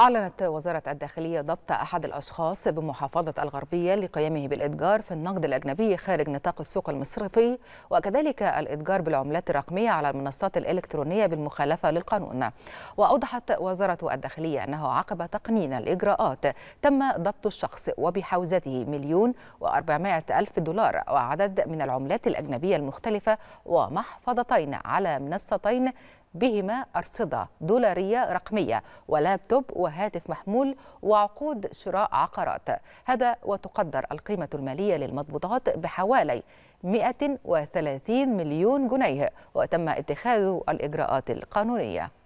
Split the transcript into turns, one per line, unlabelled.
أعلنت وزارة الداخلية ضبط أحد الأشخاص بمحافظة الغربية لقيامه بالإتجار في النقد الأجنبي خارج نطاق السوق المصرفي وكذلك الإتجار بالعملات الرقمية على المنصات الإلكترونية بالمخالفة للقانون وأوضحت وزارة الداخلية أنه عقب تقنين الإجراءات تم ضبط الشخص وبحوزته مليون وأربعمائة ألف دولار وعدد من العملات الأجنبية المختلفة ومحفظتين على منصتين بهما أرصدة دولارية رقمية ولابتوب وهاتف محمول وعقود شراء عقارات هذا وتقدر القيمة المالية للمضبوطات بحوالي 130 مليون جنيه وتم اتخاذ الإجراءات القانونية